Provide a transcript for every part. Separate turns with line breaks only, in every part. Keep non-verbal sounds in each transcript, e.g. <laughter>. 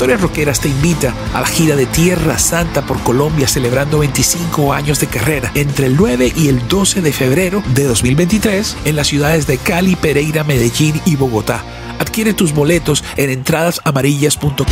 Historias Roqueras te invita a la gira de Tierra Santa por Colombia celebrando 25 años de carrera entre el 9 y el 12 de febrero de 2023 en las ciudades de Cali, Pereira, Medellín y Bogotá. Adquiere tus boletos en entradasamarillas.com.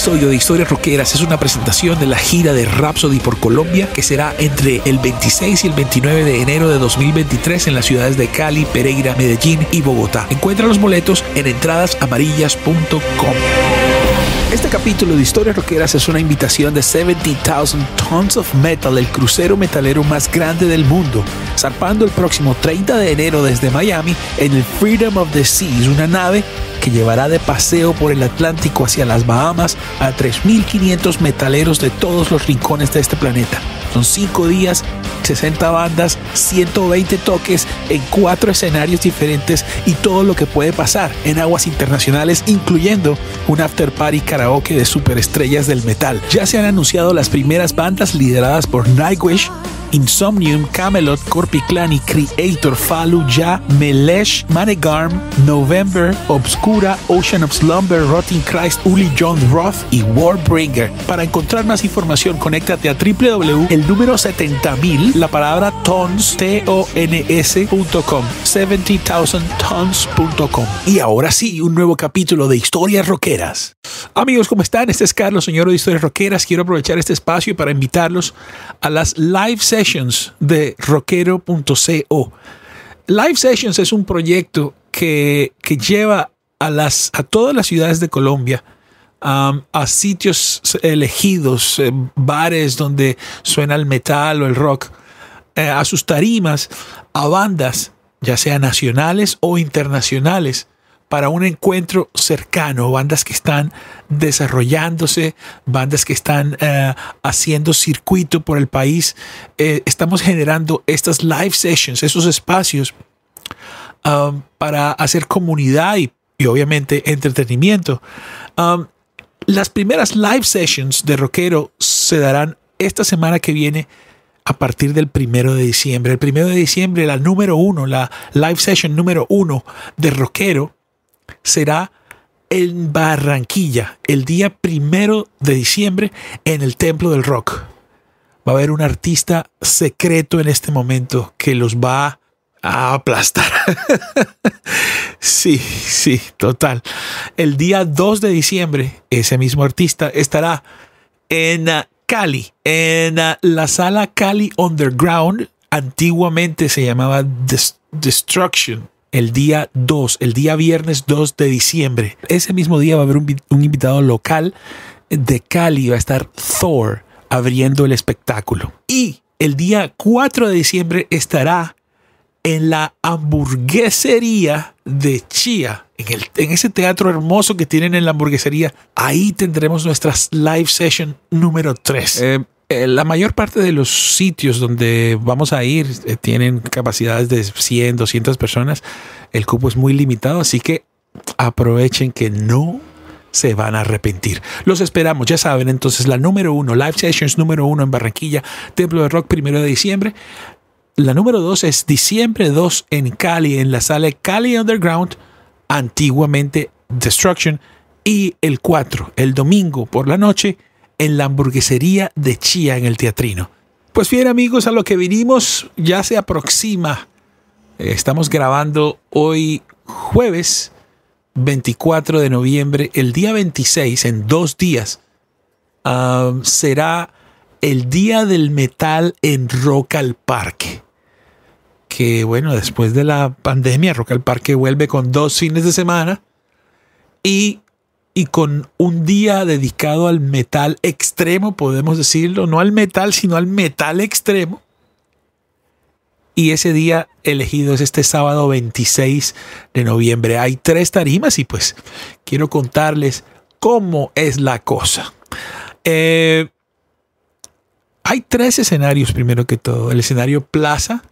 episodio de Historias Roqueras es una presentación de la gira de Rhapsody por Colombia que será entre el 26 y el 29 de enero de 2023 en las ciudades de Cali, Pereira, Medellín y Bogotá. Encuentra los boletos en entradasamarillas.com. Este capítulo de Historias Roqueras es una invitación de 70,000 Tons of Metal, el crucero metalero más grande del mundo, zarpando el próximo 30 de enero desde Miami en el Freedom of the Seas, una nave que llevará de paseo por el Atlántico hacia las Bahamas a 3.500 metaleros de todos los rincones de este planeta. Son 5 días, 60 bandas, 120 toques en 4 escenarios diferentes y todo lo que puede pasar en aguas internacionales, incluyendo un after party karaoke de superestrellas del metal. Ya se han anunciado las primeras bandas lideradas por Nightwish, Insomnium, Camelot, Corpiclani, Creator, Fallujah, Melesh, Manegarm, November, Obscura, Ocean of Slumber, Rotting Christ, Uli John Roth y Warbringer. Para encontrar más información, conéctate a www, el número 70.000, la palabra tons, T-O-N-S.com, 70,000tons.com. Y ahora sí, un nuevo capítulo de Historias Roqueras. Amigos, ¿cómo están? Este es Carlos, señor de Historias Roqueras. Quiero aprovechar este espacio para invitarlos a las live sessions de rockero.co. Live Sessions es un proyecto que, lleva a, las, a todas las ciudades de Colombia. Um, a sitios elegidos, eh, bares donde suena el metal o el rock, eh, a sus tarimas, a bandas, ya sea nacionales o internacionales, para un encuentro cercano, bandas que están desarrollándose, bandas que están eh, haciendo circuito por el país. Eh, estamos generando estas live sessions, esos espacios um, para hacer comunidad y, obviamente entretenimiento. Um, las primeras live sessions de Rockero se darán esta semana que viene a partir del primero de diciembre. El primero de diciembre, la número uno, la live session número uno de Rockero será en Barranquilla, el día primero de diciembre, en el Templo del Rock. Va a haber un artista secreto en este momento que los va a aplastar. <laughs> sí, sí, total. El día 2 de diciembre, ese mismo artista estará en ah, Cali, en ah, la sala Cali Underground. Antiguamente se llamaba Destruction el día 2, el día viernes 2 de diciembre. Ese mismo día va a haber un, invitado local de Cali, va a estar Thor abriendo el espectáculo. Y el día 4 de diciembre estará en la hamburguesería de Chía, en, el, en, ese teatro hermoso que tienen en la hamburguesería. Ahí tendremos nuestra live session número 3. Eh, la mayor parte de los sitios donde vamos a ir eh, tienen capacidades de 100, 200 personas. El cupo es muy limitado, así que aprovechen que no se van a arrepentir. Los esperamos, ya saben, entonces la número uno, Live Sessions número uno en Barranquilla, Templo de Rock, primero de diciembre. La número dos es diciembre 2 en Cali, en la sala Cali Underground, antiguamente Destruction. Y el 4, el domingo por la noche, en la hamburguesería de Chía en el Teatrino. Pues bien amigos, a lo que vinimos ya se aproxima. Eh, estamos grabando hoy jueves 24 de noviembre, el día 26, en dos días, ah, será el Día del Metal en Rock al Parque. Que bueno, después de la pandemia, Rock al Parque vuelve con dos fines de semana. Y y con un día dedicado al metal extremo, podemos decirlo, no al metal, sino al metal extremo. Y ese día elegido es este sábado 26 de noviembre. Hay tres tarimas y pues quiero contarles cómo es la cosa. Eh, hay tres escenarios primero que todo. El escenario plaza,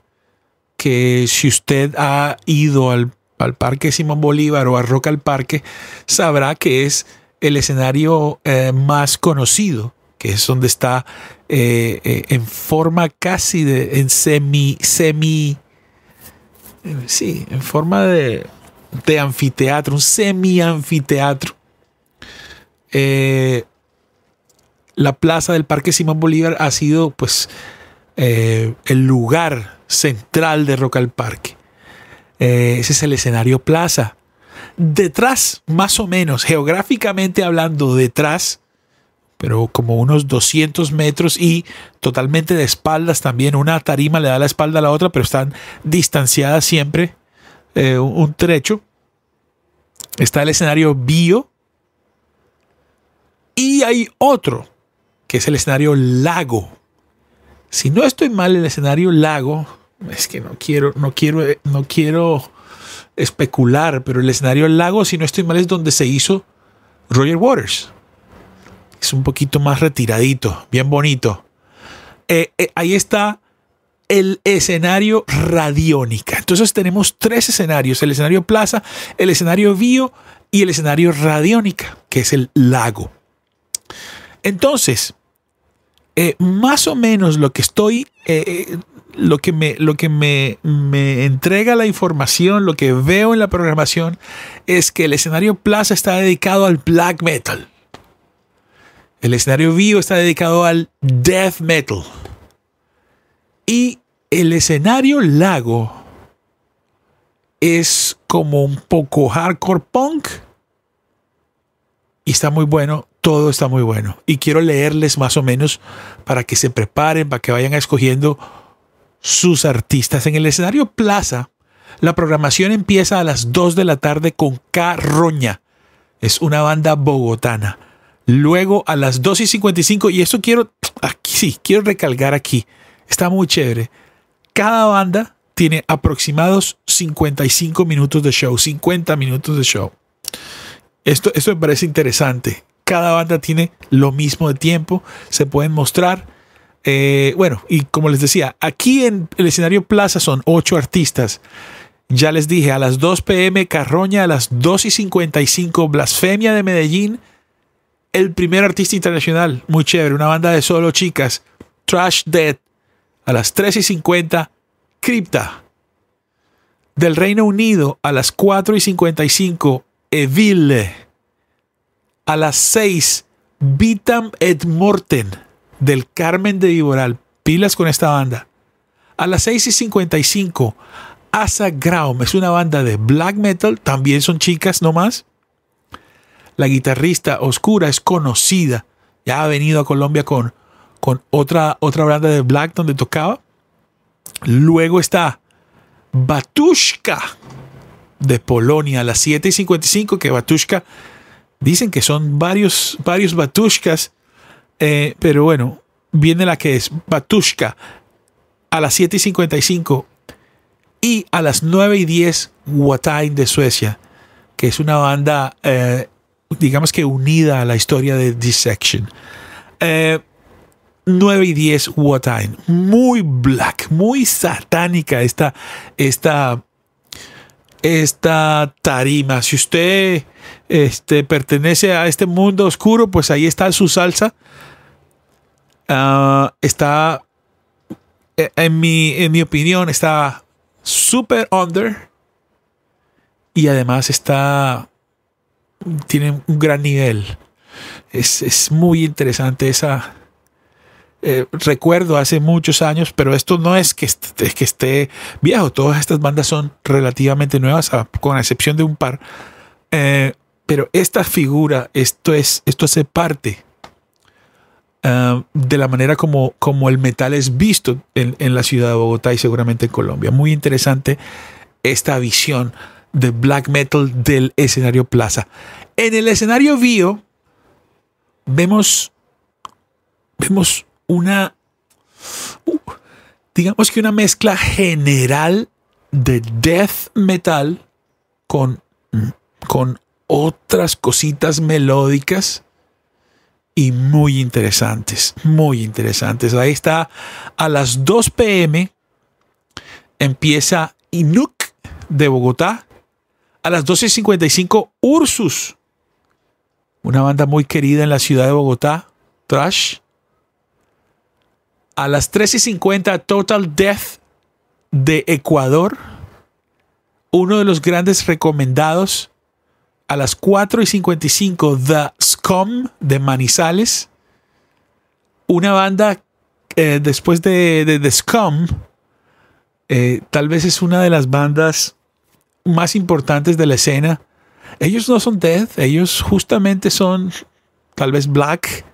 que si usted ha ido al al Parque Simón Bolívar o a Roca al Parque, sabrá que es el escenario eh, más conocido, que es donde está eh, eh, en forma casi de, en semi, semi, sí, en forma de, de anfiteatro, un semi-anfiteatro. la plaza del Parque Simón Bolívar ha sido pues el lugar central de Roca al Parque eh, ese es el escenario plaza. Detrás, más o menos, geográficamente hablando, detrás, pero como unos 200 metros y totalmente de espaldas también. Una tarima le da la espalda a la otra, pero están distanciadas siempre eh, un trecho. Está el escenario bio. Y hay otro, que es el escenario lago. Si no estoy mal, el escenario lago es que no quiero, no quiero, eh, no quiero especular, pero el escenario del lago, si no estoy mal, es donde se hizo Roger Waters. Es un poquito más retiradito, bien bonito. Eh, eh, ahí está el escenario radiónica. Entonces tenemos tres escenarios, el escenario plaza, el escenario bio y el escenario radiónica, que es el lago. Entonces, más o menos lo que estoy lo que, me, lo que me, me, entrega la información, lo que veo en la programación, es que el escenario Plaza está dedicado al black metal. El escenario vivo está dedicado al death metal. Y el escenario lago es como un poco hardcore punk. Y está muy bueno, todo está muy bueno. Y quiero leerles más o menos para que se preparen, para que vayan escogiendo sus artistas. En el escenario Plaza, la programación empieza a las 2 de la tarde con Carroña. Es una banda bogotana. Luego a las 2 y 55, y esto quiero, aquí sí, quiero recalcar aquí. Está muy chévere. Cada banda tiene aproximados 55 minutos de show, 50 minutos de show. Esto, esto me parece interesante. Cada banda tiene lo mismo de tiempo, se pueden mostrar eh, bueno, y como les decía, aquí en el escenario Plaza son ocho artistas. Ya les dije, a las 2 pm Carroña, a las 2 y 55 Blasfemia de Medellín. El primer artista internacional, muy chévere, una banda de solo chicas, Trash Dead. A las 3 y 50 Crypta. Del Reino Unido, a las 4 y 55 Evil A las 6 Vitam et Morten del Carmen de Iboral. Pilas con esta banda. A las 6 y 55, Asa Graum es una banda de black metal, también son chicas nomás. La guitarrista Oscura es conocida, ya ha venido a Colombia con, con otra, otra banda de black donde tocaba. Luego está Batushka de Polonia a las 7 y 55, que Batushka, dicen que son varios, varios Batushkas eh, pero bueno, viene la que es Batushka a las 7 y 55 y a las 9 y 10 Watain de Suecia, que es una banda, eh, digamos que unida a la historia de Dissection. Eh, 9 y 10 Watain, muy black, muy satánica esta, esta, esta tarima. Si usted este, pertenece a este mundo oscuro, pues ahí está su salsa. Ah, está, eh, en mi, en mi opinión, está super under. Y además está, tiene un gran nivel. Es, muy interesante esa... Eh, recuerdo hace muchos años, pero esto no es que, que esté viejo. Todas estas bandas son relativamente nuevas, ah, con con excepción de un par. Eh, pero esta figura, esto, es, esto hace parte Ah, de la manera como, el metal es visto en, la ciudad de Bogotá y seguramente en Colombia. Muy interesante esta visión de black metal del escenario Plaza. En el escenario Bio vemos, vemos una, uh, digamos que una mezcla general de death metal con, con otras cositas melódicas y muy interesantes, muy interesantes. Ahí está, a las 2 pm empieza Inuk de Bogotá, a las 55, Ursus, una banda muy querida en la ciudad de Bogotá, Trash. A las 50, Total Death de Ecuador, uno de los grandes recomendados. A las y 4.55 The de Manizales. Una banda eh, después de, de, Scum, eh, tal vez es una de las bandas más importantes de la escena. Ellos no son death, ellos justamente son tal vez black,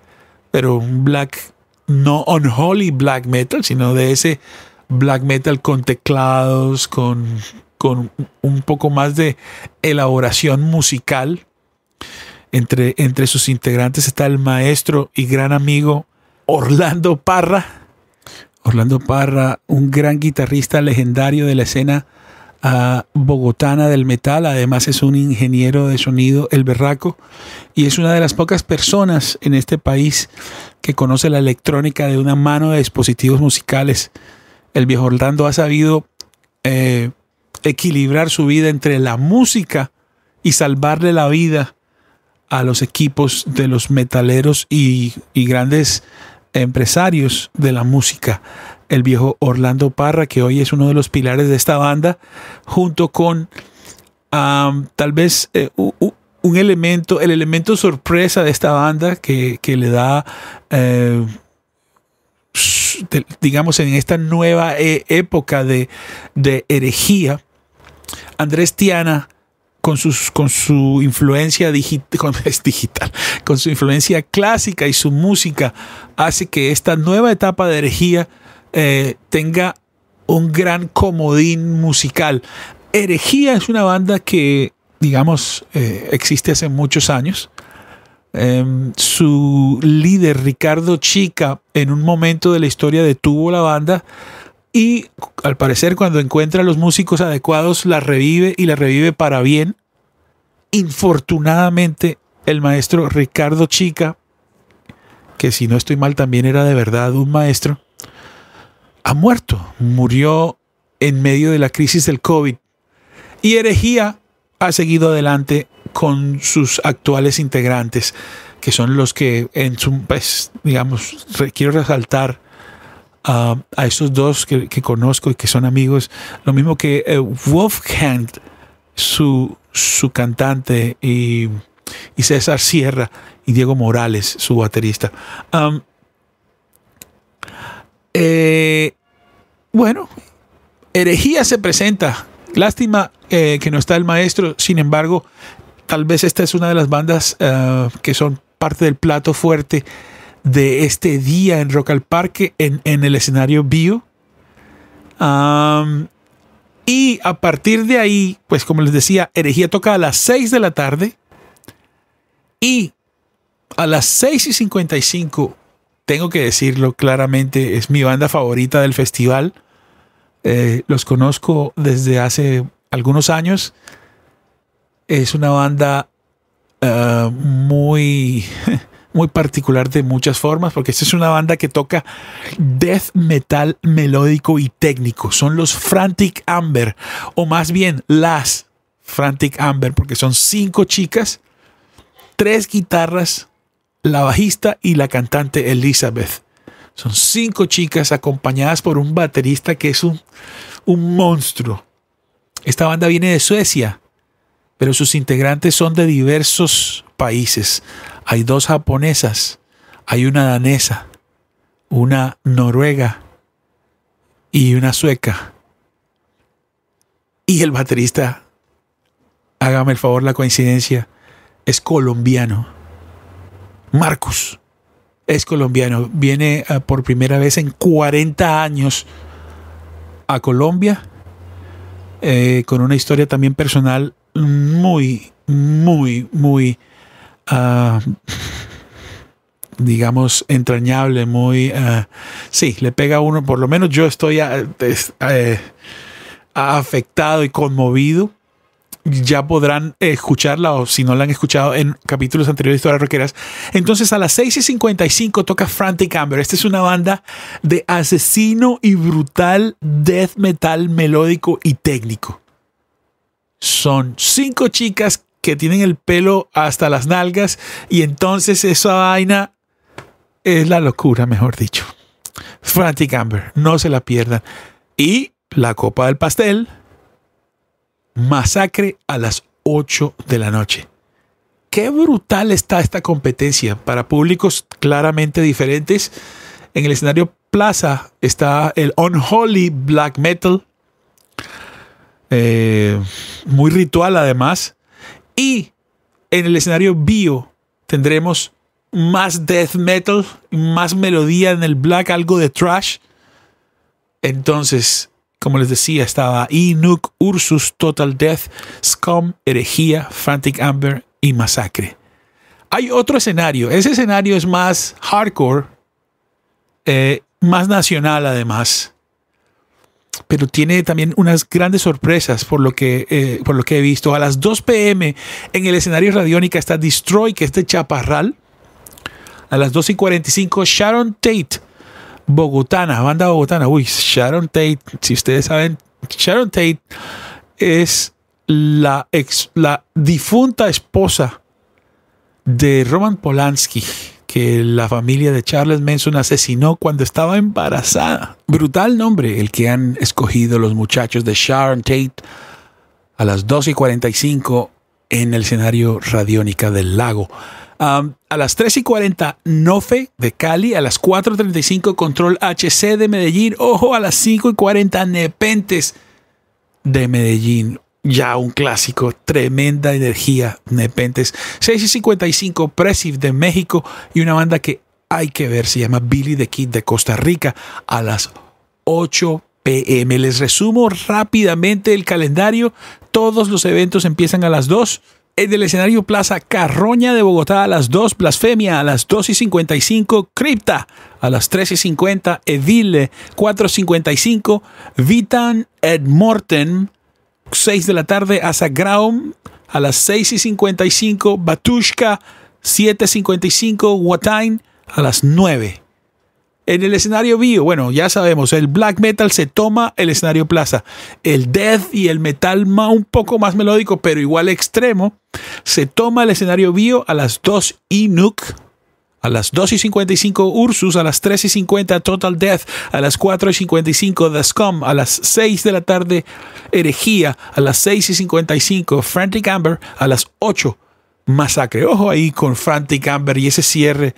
pero un black no unholy black metal, sino de ese black metal con teclados, con, con un poco más de elaboración musical. Entre, sus integrantes está el maestro y gran amigo Orlando Parra. Orlando Parra, un gran guitarrista legendario de la escena ah, bogotana del metal, además es un ingeniero de sonido, el berraco, y es una de las pocas personas en este país que conoce la electrónica de una mano de dispositivos musicales. El viejo Orlando ha sabido eh, equilibrar su vida entre la música y salvarle la vida a los equipos de los metaleros y, grandes empresarios de la música. El viejo Orlando Parra, que hoy es uno de los pilares de esta banda, junto con tal vez eh, un elemento, el elemento sorpresa de esta banda que, le da, eh, digamos, en esta nueva eh, época de herejía, Andrés Tiana con, sus, con su influencia <laughs> con, digital, con su influencia clásica y su música, hace que esta nueva etapa de herejía eh, tenga un gran comodín musical. Herejía es una banda que, digamos, eh, existe hace muchos años. Em, su líder, Ricardo Chica, en un momento de la historia detuvo la banda y al parecer cuando encuentra a los músicos adecuados la revive y la revive para bien. Infortunadamente el maestro Ricardo Chica, que si no estoy mal también era de verdad un maestro, ha muerto, murió en medio de la crisis del COVID y herejía ha seguido adelante con sus actuales integrantes, que son los que en su, pues, digamos, quiero resaltar, Ah, a esos dos que, conozco y que son amigos, lo mismo que eh, Wolfgang, su, cantante, y, César Sierra y Diego Morales, su baterista. Eh, bueno, herejía se presenta. Lástima eh, que no está el maestro, sin embargo, tal vez esta es una de las bandas que son parte del plato fuerte de este día en Rock al Parque, en, el escenario Bio. y a partir de ahí, pues como les decía, Herejía toca a las 6 de la tarde. Y a las 6 y 55, tengo que decirlo claramente, es mi banda favorita del festival. Eh, los conozco desde hace algunos años. Es una banda eh, muy... <laughs> muy particular de muchas formas, porque esta es una banda que toca death metal melódico y técnico. Son los Frantic Amber, o más bien las Frantic Amber, porque son cinco chicas, tres guitarras, la bajista y la cantante Elizabeth. Son cinco chicas acompañadas por un baterista que es un, un monstruo. Esta banda viene de Suecia, pero sus integrantes son de diversos países. Hay dos japonesas, hay una danesa, una noruega y una sueca. Y el baterista, hágame el favor la coincidencia, es colombiano. Marcos es colombiano. Viene ah, por primera vez en 40 años a Colombia eh, con una historia también personal muy, muy, muy Ah, digamos, entrañable, muy... Ah, sí, le pega a uno, por lo menos yo estoy ah, eh, afectado y conmovido. Ya podrán escucharla o si no la han escuchado en capítulos anteriores de Historias Roqueras. Entonces a las 6 y 55 toca Frantic Amber. Esta es una banda de asesino y brutal death metal melódico y técnico. Son cinco chicas que tienen el pelo hasta las nalgas y entonces esa vaina es la locura, mejor dicho. Frantic Amber, no se la pierdan. Y la copa del pastel, masacre a las 8 de la noche. Qué brutal está esta competencia para públicos claramente diferentes. En el escenario Plaza está el Unholy Black Metal, eh, muy ritual además. Y en el escenario bio tendremos más death metal, más melodía en el black, algo de trash. Entonces, como les decía, estaba Inuk, Ursus, Total Death, Scum, Herejía, Frantic Amber y Masacre. Hay otro escenario. Ese escenario es más hardcore, eh, más nacional además pero tiene también unas grandes sorpresas por lo que, eh, por lo que he visto. A las 2 pm en el escenario Radiónica está Destroy, que es de Chaparral. A las 2 y 45, Sharon Tate, bogotana, banda bogotana. Uy, Sharon Tate, si ustedes saben, Sharon Tate es la, ex, la difunta esposa de Roman Polanski que la familia de Charles Manson asesinó cuando estaba embarazada. Brutal nombre el que han escogido los muchachos de Sharon Tate a las 2 y 45 en el escenario Radiónica del Lago. a las 3 y 40, Nofe de Cali. A las 4.35, Control HC de Medellín. Ojo, a las 5 y 40, Nepentes de Medellín ya un clásico, tremenda energía, Nepentes. 6 y 55, de México y una banda que hay que ver, se llama Billy the Kid de Costa Rica a las 8 pm. Les resumo rápidamente el calendario, todos los eventos empiezan a las 2. En el escenario Plaza Carroña de Bogotá a las 2, Blasfemia a las 2 y 55, Cripta a las 3 y 50, Edile 4 y 55, Vitan Ed Morten 6 de la tarde, Asa Graum a las 6 y 55, Batushka 7.55, Watain a las 9. En el escenario bio, bueno, ya sabemos, el black metal se toma el escenario plaza. El death y el metal más, un poco más melódico, pero igual extremo, se toma el escenario bio a las 2 y Nook. A las 2 y 55 Ursus, a las 3 y 50 Total Death, a las 4 y 55 The a las 6 de la tarde Herejía, a las 6 y 55 Frantic Amber, a las 8 Masacre. Ojo ahí con Frantic Amber y ese cierre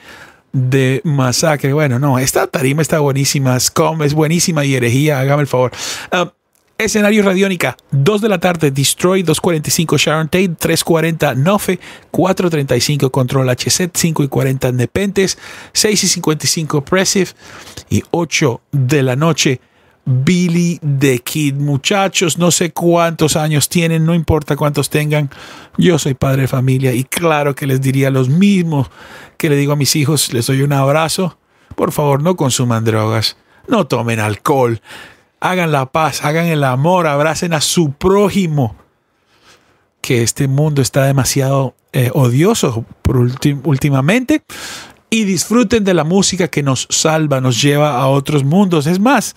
de Masacre. Bueno, no, esta tarima está buenísima, Scom es buenísima y Herejía, hágame el favor. Ah, Escenario Radiónica, 2 de la tarde, Destroy 245 Sharon Tate, 340 Nofe, 435 Control HZ, 5 y 40 Nepentes, 6 y 55 Pressive y 8 de la noche. Billy the Kid. Muchachos, no sé cuántos años tienen, no importa cuántos tengan, yo soy padre de familia y claro que les diría los mismos que le digo a mis hijos, les doy un abrazo. Por favor, no consuman drogas, no tomen alcohol hagan la paz, hagan el amor, abracen a su prójimo, que este mundo está demasiado eh, odioso por últimamente, y disfruten de la música que nos salva, nos lleva a otros mundos. Es más,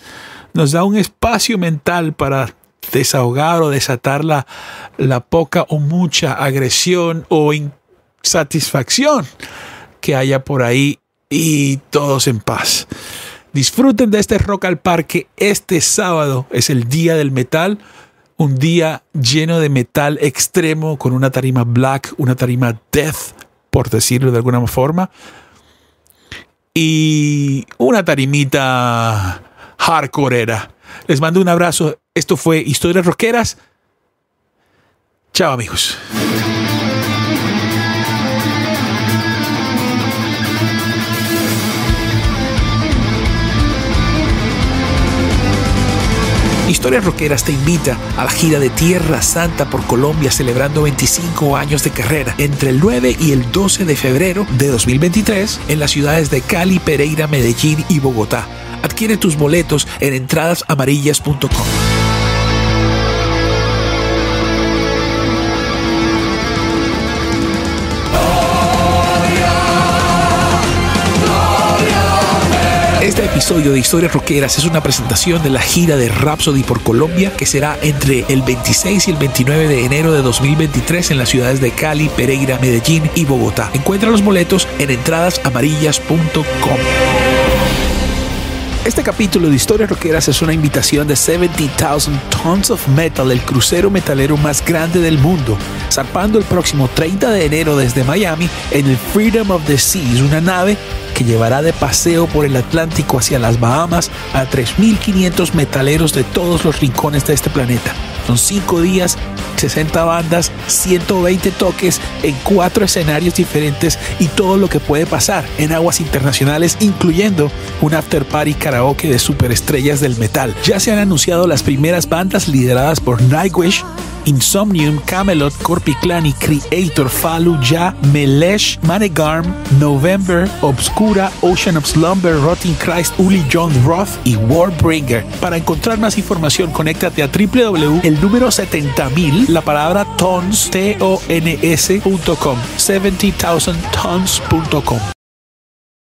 nos da un espacio mental para desahogar o desatar la poca o mucha agresión o insatisfacción que haya por ahí y todos en paz. Disfruten de este Rock al Parque. Este sábado es el Día del Metal. Un día lleno de metal extremo con una tarima black, una tarima death, por decirlo de alguna forma. Y una tarimita hardcoreera. Les mando un abrazo. Esto fue Historias Roqueras. Chao amigos. Historias Roqueras te invita a la gira de Tierra Santa por Colombia celebrando 25 años de carrera entre el 9 y el 12 de febrero de 2023 en las ciudades de Cali, Pereira, Medellín y Bogotá. Adquiere tus boletos en entradasamarillas.com. Este episodio de Historias Roqueras es una presentación de la gira de Rhapsody por Colombia que será entre el 26 y el 29 de enero de 2023 en las ciudades de Cali, Pereira, Medellín y Bogotá. Encuentra los boletos en entradasamarillas.com. Este capítulo de Historias Roqueras es una invitación de 70,000 Tons of Metal, el crucero metalero más grande del mundo, zarpando el próximo 30 de enero desde Miami en el Freedom of the Seas, una nave que llevará de paseo por el Atlántico hacia las Bahamas a 3.500 metaleros de todos los rincones de este planeta. Son 5 días, 60 bandas, 120 toques en 4 escenarios diferentes y todo lo que puede pasar en aguas internacionales, incluyendo un after party karaoke de superestrellas del metal. Ya se han anunciado las primeras bandas lideradas por Nightwish, Insomnium, Camelot, Corpiclani, Creator, Fallujah, Melesh, Manegarm, November, Obscura, Ocean of Slumber, Rotting Christ, Uli John Roth y Warbringer. Para encontrar más información, conéctate a www, el número 70.000, la palabra tons, t o n 70,000 tons.com.